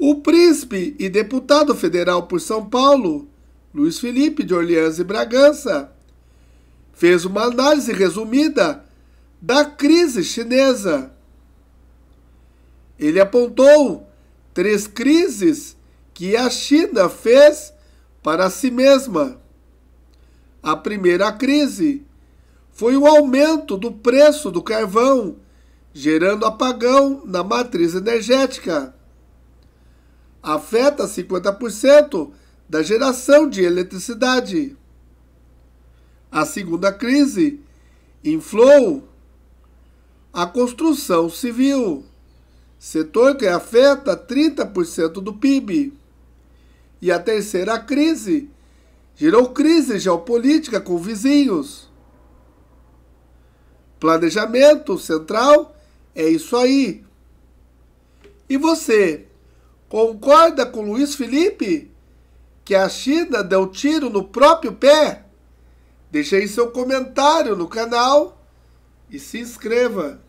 O príncipe e deputado federal por São Paulo, Luiz Felipe de Orleans e Bragança, fez uma análise resumida da crise chinesa. Ele apontou três crises que a China fez para si mesma. A primeira crise foi o aumento do preço do carvão, gerando apagão na matriz energética afeta 50% da geração de eletricidade. A segunda crise inflou a construção civil, setor que afeta 30% do PIB. E a terceira crise gerou crise geopolítica com vizinhos. Planejamento central é isso aí. E você? Concorda com Luiz Felipe que a China deu tiro no próprio pé? Deixe aí seu comentário no canal e se inscreva.